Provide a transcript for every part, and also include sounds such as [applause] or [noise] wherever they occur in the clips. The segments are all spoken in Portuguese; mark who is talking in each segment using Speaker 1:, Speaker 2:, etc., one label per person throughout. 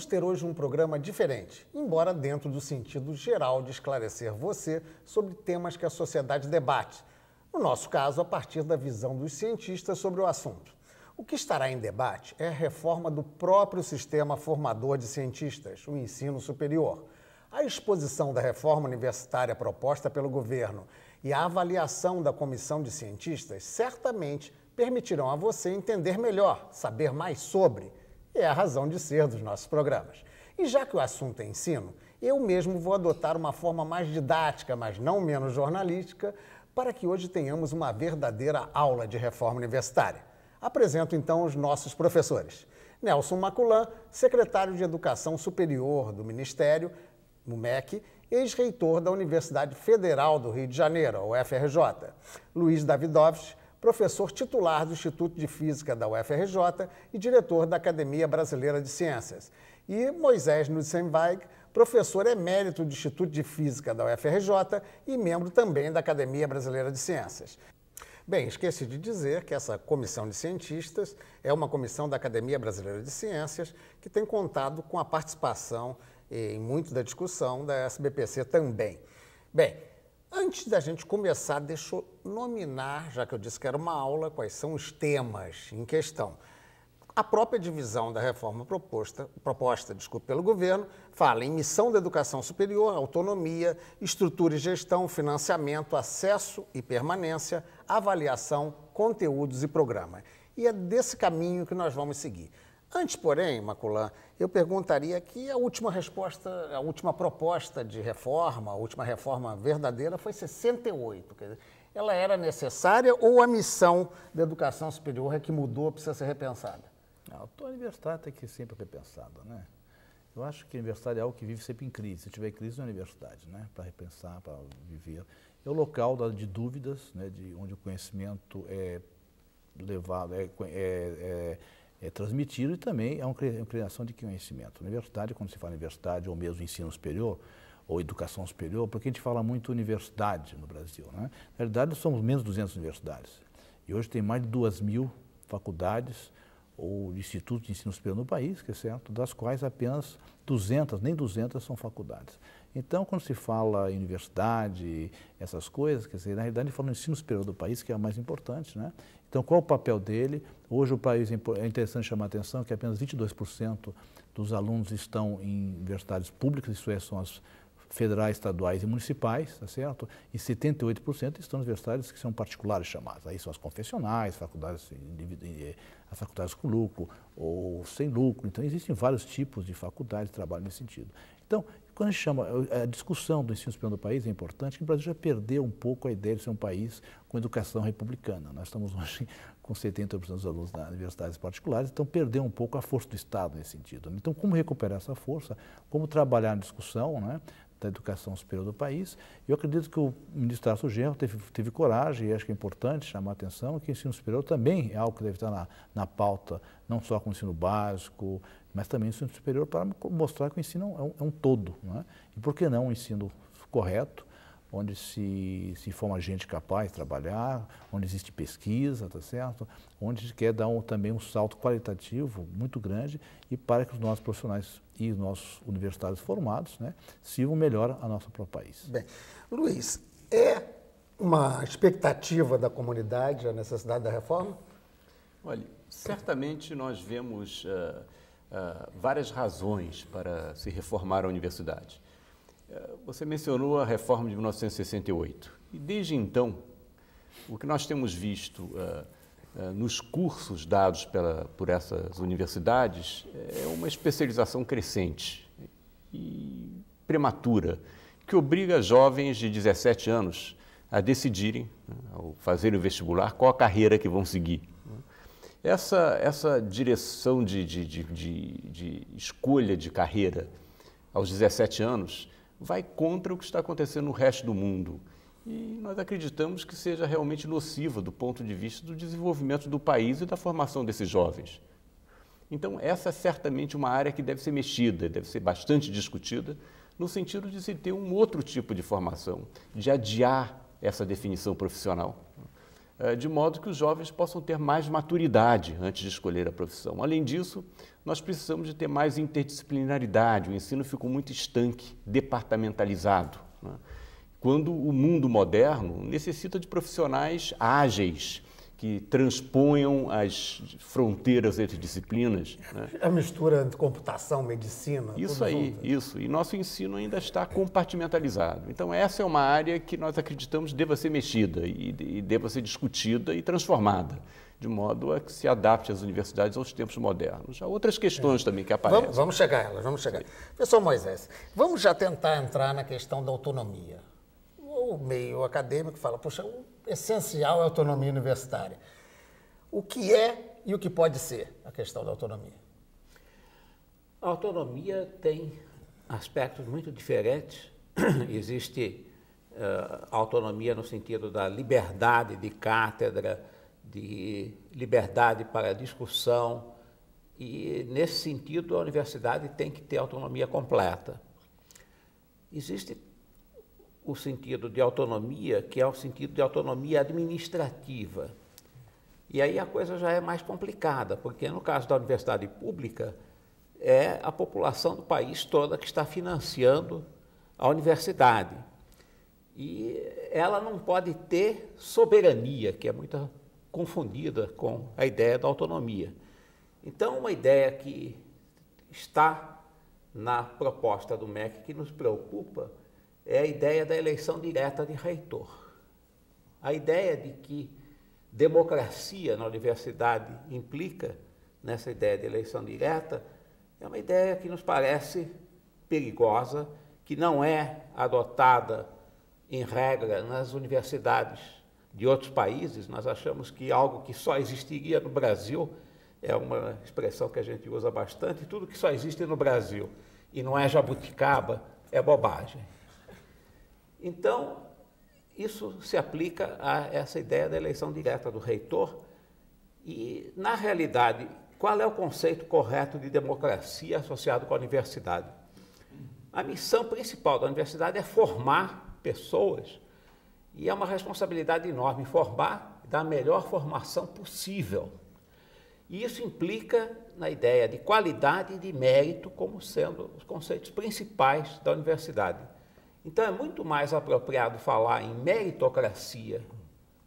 Speaker 1: vamos ter hoje um programa diferente, embora dentro do sentido geral de esclarecer você sobre temas que a sociedade debate. No nosso caso, a partir da visão dos cientistas sobre o assunto. O que estará em debate é a reforma do próprio sistema formador de cientistas, o ensino superior. A exposição da reforma universitária proposta pelo governo e a avaliação da comissão de cientistas certamente permitirão a você entender melhor, saber mais sobre é a razão de ser dos nossos programas. E já que o assunto é ensino, eu mesmo vou adotar uma forma mais didática, mas não menos jornalística, para que hoje tenhamos uma verdadeira aula de reforma universitária. Apresento então os nossos professores. Nelson Maculan, secretário de Educação Superior do Ministério, no MEC, ex-reitor da Universidade Federal do Rio de Janeiro, UFRJ. Luiz Davidovich, professor titular do Instituto de Física da UFRJ e diretor da Academia Brasileira de Ciências. E Moisés Nutzenweig, professor emérito do Instituto de Física da UFRJ e membro também da Academia Brasileira de Ciências. Bem, esqueci de dizer que essa comissão de cientistas é uma comissão da Academia Brasileira de Ciências que tem contado com a participação eh, em muito da discussão da SBPC também. Bem, Antes da gente começar, deixa eu nominar, já que eu disse que era uma aula, quais são os temas em questão. A própria divisão da reforma proposta, proposta desculpe, pelo governo fala em missão da educação superior, autonomia, estrutura e gestão, financiamento, acesso e permanência, avaliação, conteúdos e programa. E é desse caminho que nós vamos seguir. Antes, porém, Maculã, eu perguntaria que a última resposta, a última proposta de reforma, a última reforma verdadeira foi 68. Quer dizer, ela era necessária ou a missão da educação superior é que mudou, precisa ser
Speaker 2: repensada? Não, ah, a universidade tem que ser sempre repensada, né? Eu acho que a universidade é algo que vive sempre em crise. Se tiver crise na é universidade, né? Para repensar, para viver. É o local de dúvidas, né? De onde o conhecimento é levado, é, é, é é transmitido e também é uma criação de conhecimento. Universidade, quando se fala universidade, ou mesmo ensino superior, ou educação superior, porque a gente fala muito universidade no Brasil. Né? Na verdade, somos menos de 200 universidades. E hoje tem mais de 2 mil faculdades ou institutos de ensino superior no país, que é certo, das quais apenas 200, nem 200 são faculdades. Então, quando se fala em universidade, essas coisas, quer dizer, na realidade, fala no ensino superior do país, que é o mais importante, né? Então, qual o papel dele? Hoje, o país, é, é interessante chamar a atenção que apenas 22% dos alunos estão em universidades públicas, isso é, são as federais, estaduais e municipais, tá certo? E 78% estão em universidades que são particulares chamadas. Aí são as confessionais, faculdades eh, facultades faculdades com lucro ou sem lucro. Então, existem vários tipos de faculdades que trabalham nesse sentido. Então, quando a gente chama, eh, a discussão do ensino superior do país é importante, que o Brasil já perdeu um pouco a ideia de ser um país com educação republicana. Nós estamos hoje [laughs] com 70% dos alunos nas universidades particulares, então perdeu um pouco a força do Estado nesse sentido. Então, como recuperar essa força? Como trabalhar na discussão, né? da educação superior do país. Eu acredito que o ministro Tarso Genro teve, teve coragem, e acho que é importante chamar a atenção, que o ensino superior também é algo que deve estar na, na na pauta, não só com o ensino básico, mas também o ensino superior, para mostrar que o ensino é um, é um todo. É? E por que não um ensino correto, onde se, se forma gente capaz de trabalhar, onde existe pesquisa, tá certo? onde se quer dar um, também um salto qualitativo muito grande e para que os nossos profissionais e os nossos universitários formados né, sirvam melhor a nossa própria país. Bem, Luiz, é uma
Speaker 1: expectativa da comunidade a necessidade da reforma?
Speaker 3: Olha, Certamente nós vemos uh, uh, várias razões para se reformar a universidade. Eh, você mencionou a reforma de 1968 e desde então o que nós temos visto nos cursos dados pela, por essas universidades é uma especialização crescente e prematura que obriga jovens de 17 anos a decidirem, né, ao fazerem o vestibular, qual a carreira que vão seguir. Essa, essa direção de, de, de, de, escolha de carreira aos 17 anos vai contra o que está acontecendo no resto do mundo. E nós acreditamos que seja realmente nociva do ponto de vista do desenvolvimento do país e da formação desses jovens. Então, essa é certamente uma área que deve ser mexida, deve ser bastante discutida, no sentido de se ter um outro tipo de formação, de adiar essa definição profissional. Eh, de modo que os jovens possam ter mais maturidade antes de escolher a profissão. Além disso, nós precisamos de ter mais interdisciplinaridade. O ensino ficou muito estanque, departamentalizado. Né? Quando o mundo moderno necessita de profissionais ágeis, que transponham as fronteiras entre disciplinas. Né?
Speaker 1: A mistura entre computação, medicina. Isso aí,
Speaker 3: junto. isso. E nosso ensino ainda está compartimentalizado. Então, essa é uma área que nós acreditamos deva ser mexida e, e deva ser discutida e transformada, de modo a que se adapte as universidades aos tempos modernos. Há outras questões é. também que aparecem. Vamos, vamos chegar a elas, vamos chegar. Pessoal,
Speaker 1: Professor Moisés, vamos já tentar entrar na questão da autonomia. O meio acadêmico fala, puxa, o essencial é a autonomia universitária. O que é e o que pode ser a questão da autonomia?
Speaker 4: A autonomia tem aspectos muito diferentes. [clears throat] Existe uh, autonomia no sentido da liberdade de cátedra, de liberdade para discussão, e nesse sentido a universidade tem que ter autonomia completa. Existe o sentido de autonomia, que é o sentido de autonomia administrativa. E aí a coisa já é mais complicada, porque no caso da universidade pública, é a população do país toda que está financiando a universidade. E ela não pode ter soberania, que é muito confundida com a ideia da autonomia. Então, uma ideia que está na proposta do MEC que nos preocupa é a ideia da eleição direta de reitor. A ideia de que democracia na universidade implica nessa ideia de eleição direta é uma ideia que nos parece perigosa, que não é adotada em regra nas universidades de outros países. Nós achamos que algo que só existiria no Brasil é uma expressão que a gente usa bastante, tudo que só existe no Brasil e não é jabuticaba é bobagem. Então, isso se aplica a essa ideia da eleição direta do reitor. E, na realidade, qual é o conceito correto de democracia associado com a universidade? A missão principal da universidade é formar pessoas, e é uma responsabilidade enorme formar da melhor formação possível. E isso implica na ideia de qualidade e de mérito como sendo os conceitos principais da universidade. Então é muito mais apropriado falar em meritocracia,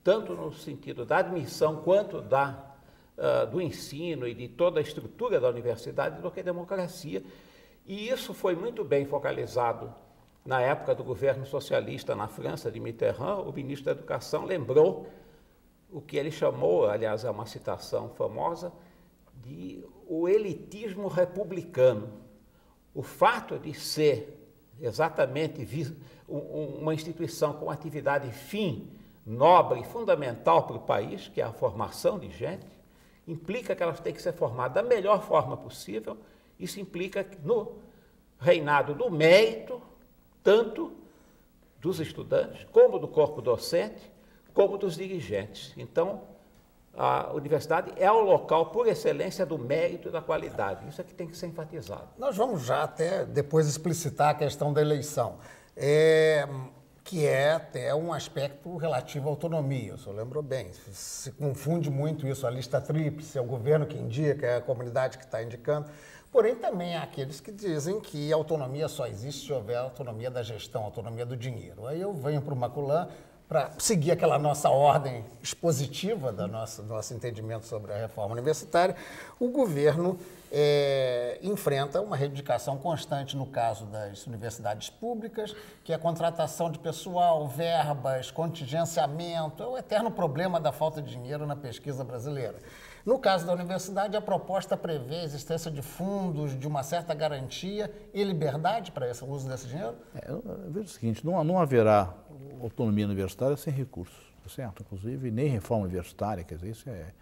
Speaker 4: tanto no sentido da admissão quanto da, uh, do ensino e de toda a estrutura da universidade, do que democracia. E isso foi muito bem focalizado na época do governo socialista na França, de Mitterrand. O ministro da Educação lembrou o que ele chamou, aliás, é uma citação famosa, de o elitismo republicano. O fato de ser exatamente uma instituição com atividade fim, nobre e fundamental para o país, que é a formação de gente, implica que elas tem que ser formadas da melhor forma possível. Isso implica no reinado do mérito, tanto dos estudantes, como do corpo docente, como dos dirigentes. Então, a universidade é o local por excelência do mérito e da qualidade. Isso é que tem que ser enfatizado.
Speaker 1: Nós vamos já até depois explicitar a questão da eleição, é, que é até um aspecto relativo à autonomia, o senhor lembrou bem. Se confunde muito isso, a lista tríplice, é o governo que indica, é a comunidade que está indicando. Porém, também há aqueles que dizem que autonomia só existe se houver autonomia da gestão, autonomia do dinheiro. Aí eu venho para o Maculan, para seguir aquela nossa ordem expositiva do nosso, nosso entendimento sobre a reforma universitária, o governo é, enfrenta uma reivindicação constante no caso das universidades públicas, que é a contratação de pessoal, verbas, contingenciamento, é o eterno problema da falta de dinheiro na pesquisa brasileira. No caso da universidade, a proposta prevê a existência de fundos, de uma certa garantia e liberdade para esse uso desse dinheiro?
Speaker 2: É, eu vejo o seguinte, não, não haverá autonomia universitária sem recursos, tá certo? Inclusive, nem reforma universitária, quer dizer, isso é,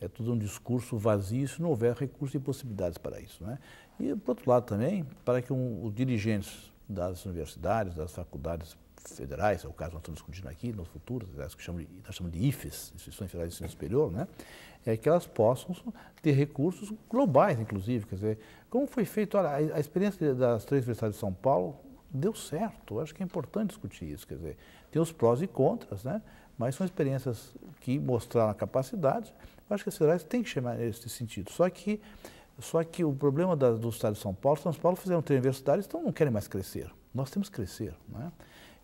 Speaker 2: é tudo um discurso vazio se não houver recursos e possibilidades para isso. Né? E, por outro lado, também, para que um, os dirigentes das universidades, das faculdades federais, é o caso que nós estamos discutindo aqui no futuro, as que chamam de, nós chamamos de IFES, Instituições Federais de Ensino Superior, né? é que elas possam ter recursos globais, inclusive. Quer dizer, como foi feito, olha, a experiência das três universidades de São Paulo deu certo. Eu acho que é importante discutir isso. Quer dizer, tem os prós e contras, né? mas são experiências que mostraram a capacidade. Eu acho que as federais têm que chamar nesse sentido. Só que, só que o problema da, do Estado de São Paulo, São Paulo fizeram três universidades, então não querem mais crescer. Nós temos que crescer. Não é?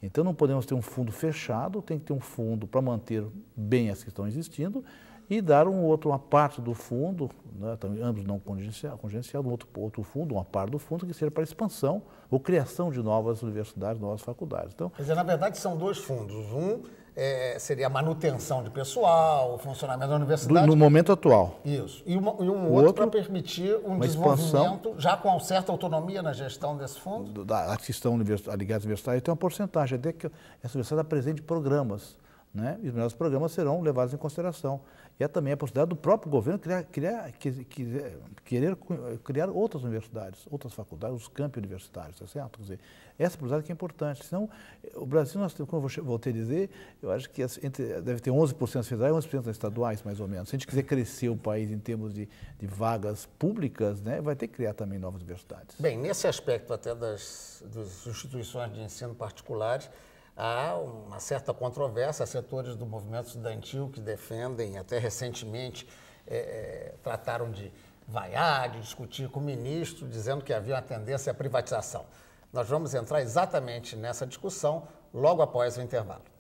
Speaker 2: Então não podemos ter um fundo fechado, tem que ter um fundo para manter bem as que estão existindo e dar um outro, uma parte do fundo, né, ambos não congenciados, um outro, outro fundo, uma parte do fundo que seja para expansão ou criação de novas universidades, novas faculdades. Então, Quer
Speaker 1: dizer, na verdade são dois fundos. Um é, seria manutenção de pessoal, funcionamento da universidade. No momento atual. Isso. E, uma, e um o outro, para permitir um desenvolvimento, expansão, já com certa autonomia na gestão desse fundo.
Speaker 2: Da, a questão ligada à universidade tem uma porcentagem, até que essa universidade apresente programas. Né? E os melhores programas serão levados em consideração e há é também a possibilidade do próprio governo criar, criar, querer criar outras universidades, outras faculdades, os campi universitários, tá certo? Quer dizer, essa é possibilidade que é importante. Senão, o Brasil, nós, como eu voltei a dizer, eu acho que entre, deve ter 11% federais e 11% estaduais, mais ou menos. Se a gente quiser crescer o país em termos de, de vagas públicas, né, vai ter que criar também novas universidades.
Speaker 1: Bem, nesse aspecto até das, das instituições de ensino particulares, há uma certa controvérsia, há setores do movimento estudantil que defendem, até recentemente é, é, trataram de vaiar, de discutir com o ministro, dizendo que havia uma tendência à privatização. Nós vamos entrar exatamente nessa discussão logo após o intervalo.